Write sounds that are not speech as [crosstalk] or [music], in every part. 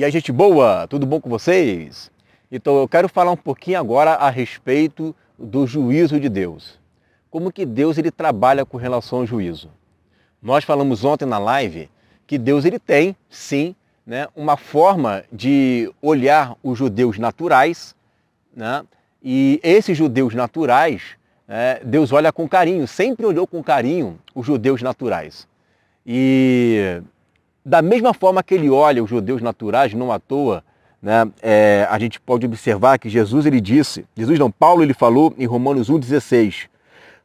E aí, gente boa, tudo bom com vocês? Então, eu quero falar um pouquinho agora a respeito do juízo de Deus. Como que Deus ele trabalha com relação ao juízo? Nós falamos ontem na live que Deus ele tem, sim, né, uma forma de olhar os judeus naturais, né? E esses judeus naturais, né, Deus olha com carinho, sempre olhou com carinho os judeus naturais. E da mesma forma que ele olha os judeus naturais, não à toa, né, é, a gente pode observar que Jesus ele disse, Jesus não, Paulo ele falou em Romanos 1,16,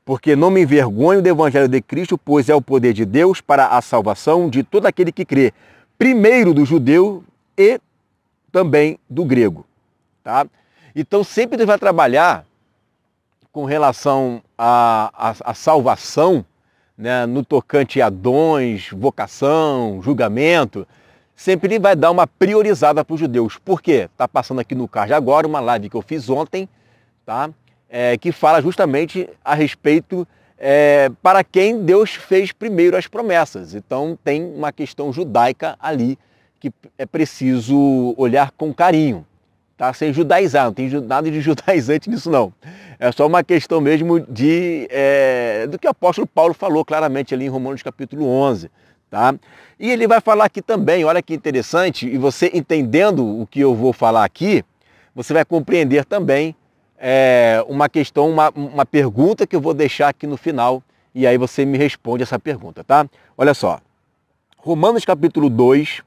porque não me envergonho do evangelho de Cristo, pois é o poder de Deus para a salvação de todo aquele que crê, primeiro do judeu e também do grego. Tá? Então sempre Deus vai trabalhar com relação à, a à salvação, né, no tocante a dons, vocação, julgamento, sempre ele vai dar uma priorizada para os judeus. Por quê? Está passando aqui no card agora uma live que eu fiz ontem, tá? É, que fala justamente a respeito é, para quem Deus fez primeiro as promessas. Então tem uma questão judaica ali que é preciso olhar com carinho tá? Sem judaizar, não tem nada de [laughs] judaizante nisso não. É só uma questão mesmo de, é, do que o apóstolo Paulo falou claramente ali em Romanos capítulo 11. Tá? E ele vai falar aqui também, olha que interessante, e você entendendo o que eu vou falar aqui, você vai compreender também é, uma questão, uma, uma pergunta que eu vou deixar aqui no final, e aí você me responde essa pergunta, tá? Olha só, Romanos capítulo 2,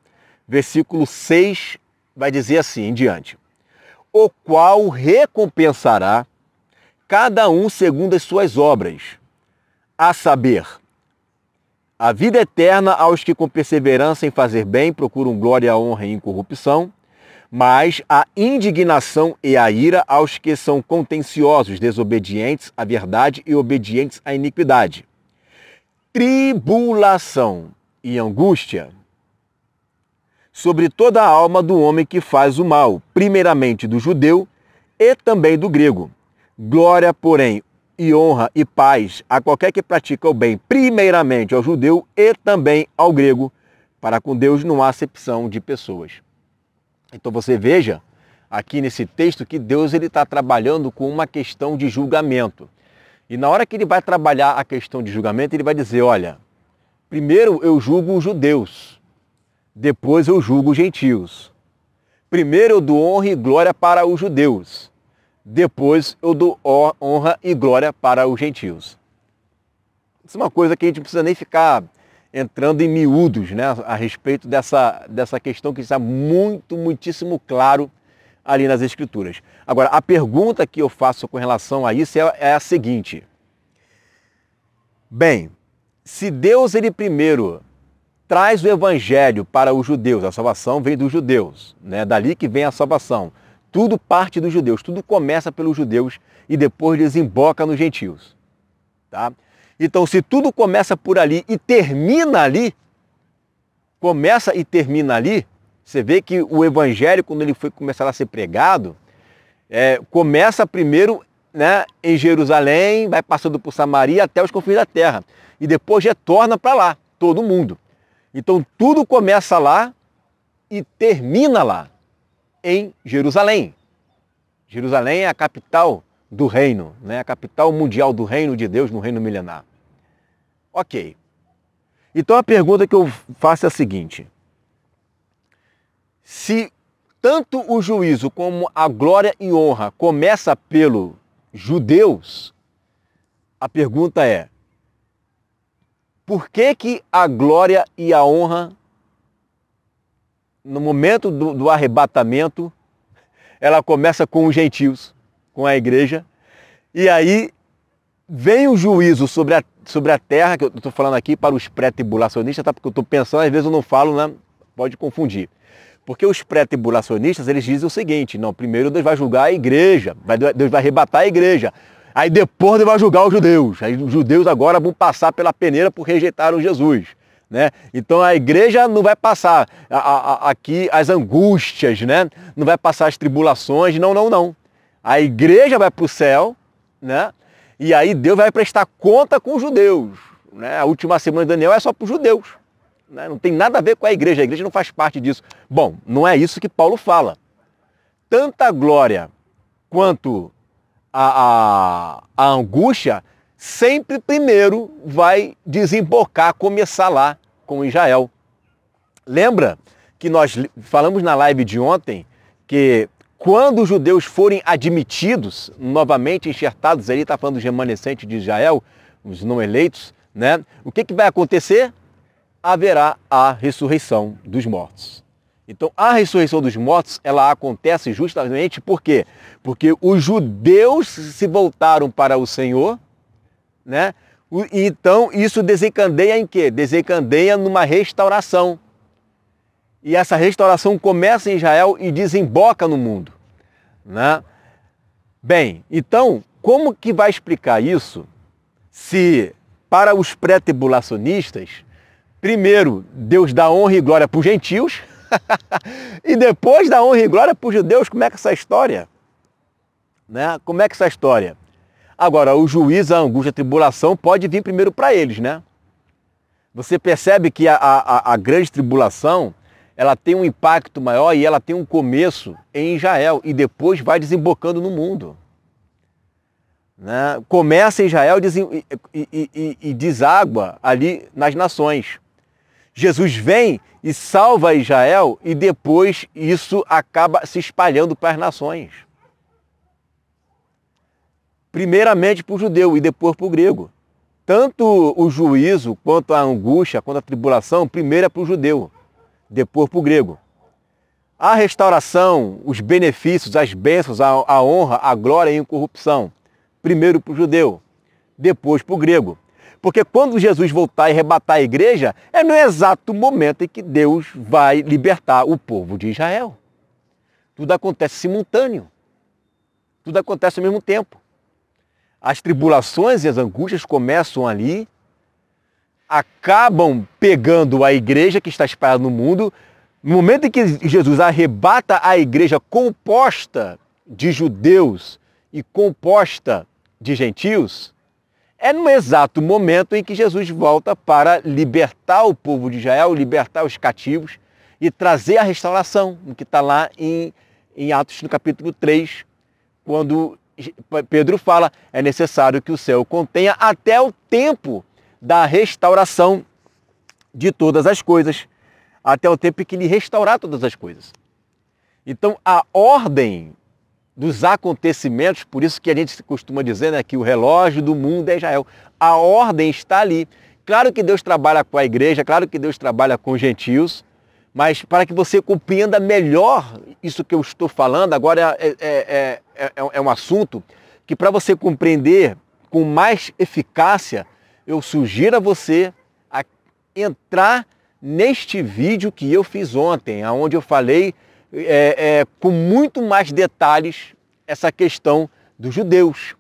versículo 6, vai dizer assim em diante o qual recompensará cada um segundo as suas obras, a saber, a vida eterna aos que com perseverança em fazer bem procuram glória, honra e incorrupção, mas a indignação e a ira aos que são contenciosos, desobedientes à verdade e obedientes à iniquidade. Tribulação e angústia sobre toda a alma do homem que faz o mal, primeiramente do judeu e também do grego. Glória, porém, e honra e paz a qualquer que pratica o bem, primeiramente ao judeu e também ao grego. Para com Deus não há acepção de pessoas. Então você veja aqui nesse texto que Deus ele está trabalhando com uma questão de julgamento. E na hora que ele vai trabalhar a questão de julgamento, ele vai dizer, olha, primeiro eu julgo os judeus, depois eu julgo os gentios. Primeiro eu dou honra e glória para os judeus, depois eu dou honra e glória para os gentios. Isso é uma coisa que a gente não precisa nem ficar entrando em miúdos né, a respeito dessa, dessa questão que está muito, muitíssimo claro ali nas Escrituras. Agora, a pergunta que eu faço com relação a isso é, é a seguinte. Bem, se Deus ele primeiro traz o evangelho para os judeus. A salvação vem dos judeus, né? Dali que vem a salvação. Tudo parte dos judeus, tudo começa pelos judeus e depois desemboca nos gentios, tá? Então, se tudo começa por ali e termina ali, começa e termina ali, você vê que o evangelho quando ele foi começar a ser pregado, é, começa primeiro né, em Jerusalém, vai passando por Samaria até os confins da terra e depois retorna para lá todo mundo. Então tudo começa lá e termina lá, em Jerusalém. Jerusalém é a capital do reino, né? a capital mundial do reino de Deus no reino milenar. Ok. Então a pergunta que eu faço é a seguinte: se tanto o juízo como a glória e honra começa pelo judeus, a pergunta é: por que, que a glória e a honra, no momento do, do arrebatamento, ela começa com os gentios, com a igreja, e aí vem o juízo sobre a, sobre a terra, que eu estou falando aqui para os pré-tribulacionistas, tá? porque eu estou pensando, às vezes eu não falo, né? pode confundir. Porque os pré-tribulacionistas, eles dizem o seguinte, não, primeiro Deus vai julgar a igreja, Deus vai arrebatar a igreja. Aí depois ele vai julgar os judeus. Aí os judeus agora vão passar pela peneira por rejeitaram Jesus. Né? Então a igreja não vai passar a, a, aqui as angústias, né? não vai passar as tribulações, não, não, não. A igreja vai para o céu, né? e aí Deus vai prestar conta com os judeus. Né? A última semana de Daniel é só para os judeus. Né? Não tem nada a ver com a igreja, a igreja não faz parte disso. Bom, não é isso que Paulo fala. Tanta glória quanto a, a, a angústia, sempre primeiro vai desembocar, começar lá com Israel. Lembra que nós falamos na live de ontem que quando os judeus forem admitidos, novamente enxertados, ele está falando dos remanescentes de Israel, os não eleitos, né? O que, que vai acontecer? Haverá a ressurreição dos mortos. Então, a ressurreição dos mortos, ela acontece justamente por quê? Porque os judeus se voltaram para o Senhor, né? Então, isso desencadeia em quê? Desencadeia numa restauração. E essa restauração começa em Israel e desemboca no mundo, né? Bem, então, como que vai explicar isso se para os pré-tribulacionistas, primeiro, Deus dá honra e glória para os gentios, [laughs] e depois da honra e glória para os judeus, como é que é essa história? Né? Como é que é essa história? Agora, o juiz, a angústia, a tribulação pode vir primeiro para eles, né? Você percebe que a, a, a grande tribulação, ela tem um impacto maior e ela tem um começo em Israel e depois vai desembocando no mundo. Né? Começa em Israel e, e, e, e deságua ali nas nações. Jesus vem e salva Israel e depois isso acaba se espalhando para as nações. Primeiramente para o judeu e depois para o grego. Tanto o juízo, quanto a angústia, quanto a tribulação, primeiro é para o judeu, depois para o grego. A restauração, os benefícios, as bênçãos, a, a honra, a glória e a incorrupção, primeiro para o judeu, depois para o grego. Porque quando Jesus voltar e arrebatar a igreja, é no exato momento em que Deus vai libertar o povo de Israel. Tudo acontece simultâneo. Tudo acontece ao mesmo tempo. As tribulações e as angústias começam ali, acabam pegando a igreja que está espalhada no mundo. No momento em que Jesus arrebata a igreja composta de judeus e composta de gentios, é no exato momento em que Jesus volta para libertar o povo de Israel, libertar os cativos e trazer a restauração, o que está lá em, em Atos no capítulo 3, quando Pedro fala, é necessário que o céu contenha até o tempo da restauração de todas as coisas, até o tempo em que ele restaurar todas as coisas. Então a ordem dos acontecimentos, por isso que a gente costuma dizer né, que o relógio do mundo é Israel. A ordem está ali. Claro que Deus trabalha com a igreja, claro que Deus trabalha com os gentios, mas para que você compreenda melhor isso que eu estou falando, agora é, é, é, é um assunto que para você compreender com mais eficácia, eu sugiro a você a entrar neste vídeo que eu fiz ontem, onde eu falei é, é, com muito mais detalhes essa questão dos judeus,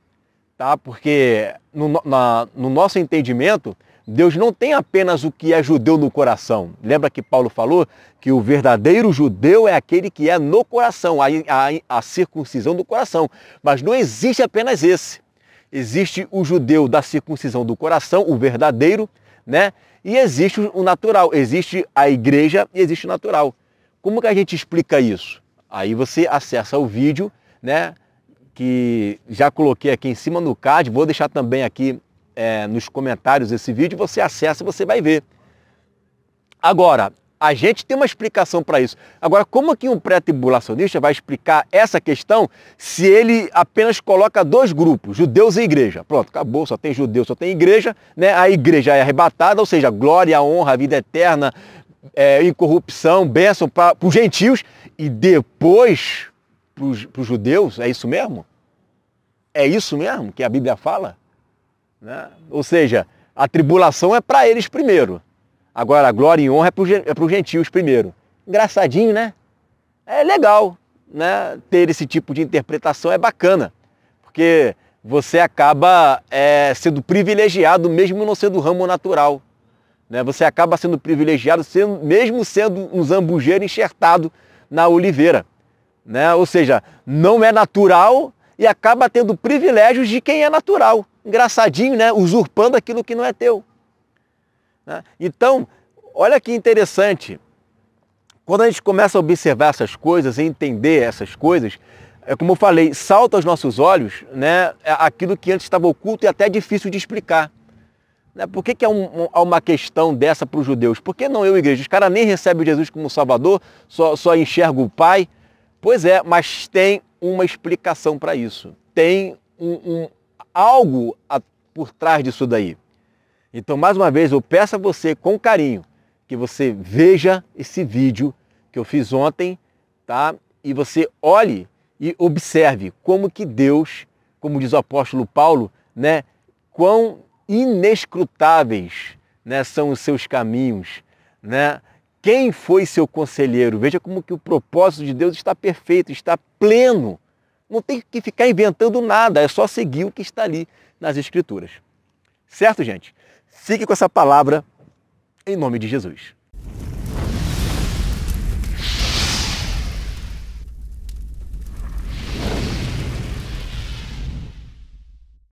tá? Porque no, na, no nosso entendimento, Deus não tem apenas o que é judeu no coração. Lembra que Paulo falou que o verdadeiro judeu é aquele que é no coração, a, a, a, circuncisão do coração. Mas não existe apenas esse. Existe o judeu da circuncisão do coração, o verdadeiro, né? E existe o natural. Existe a igreja e existe o natural. Como que a gente explica isso? Aí você acessa o vídeo, né? Que já coloquei aqui em cima no card, vou deixar também aqui é, nos comentários esse vídeo, você acessa e você vai ver. Agora, a gente tem uma explicação para isso. Agora, como que um pré-tribulacionista vai explicar essa questão se ele apenas coloca dois grupos, judeus e igreja? Pronto, acabou, só tem judeu, só tem igreja, né? A igreja é arrebatada, ou seja, glória, honra, vida eterna, é, e corrupção, bênção para os gentios e depois para os judeus? É isso mesmo? É isso mesmo que a Bíblia fala? Né? Ou seja, a tribulação é para eles primeiro. Agora, a glória e honra é para é os gentios primeiro. Engraçadinho, né? É legal né? ter esse tipo de interpretação, é bacana. Porque você acaba é, sendo privilegiado, mesmo não sendo ramo natural. Né? Você acaba sendo privilegiado, sendo, mesmo sendo um zambujeiro enxertado na oliveira. Né? Ou seja, não é natural e acaba tendo privilégios de quem é natural. Engraçadinho, né? Usurpando aquilo que não é teu. Né? Então, olha que interessante. Quando a gente começa a observar essas coisas a entender essas coisas, é como eu falei, salta aos nossos olhos né, é aquilo que antes estava oculto e até difícil de explicar. Né? Por que, que há, é um, é uma questão dessa para os judeus? Por que não eu, igreja? Os caras nem recebem Jesus como Salvador, só, só enxergam o Pai. Pois é, mas tem uma explicação para isso. Tem um, um algo a, por trás disso daí. Então, mais uma vez, eu peço a você, com carinho, que você veja esse vídeo que eu fiz ontem, tá? E você olhe e observe como que Deus, como diz o apóstolo Paulo, né? Quão inescrutáveis né, são os seus caminhos. Né? Quem foi seu conselheiro? Veja como que o propósito de Deus está perfeito, está pleno. Não tem que ficar inventando nada, é só seguir o que está ali nas Escrituras. Certo, gente? Fique com essa palavra em nome de Jesus.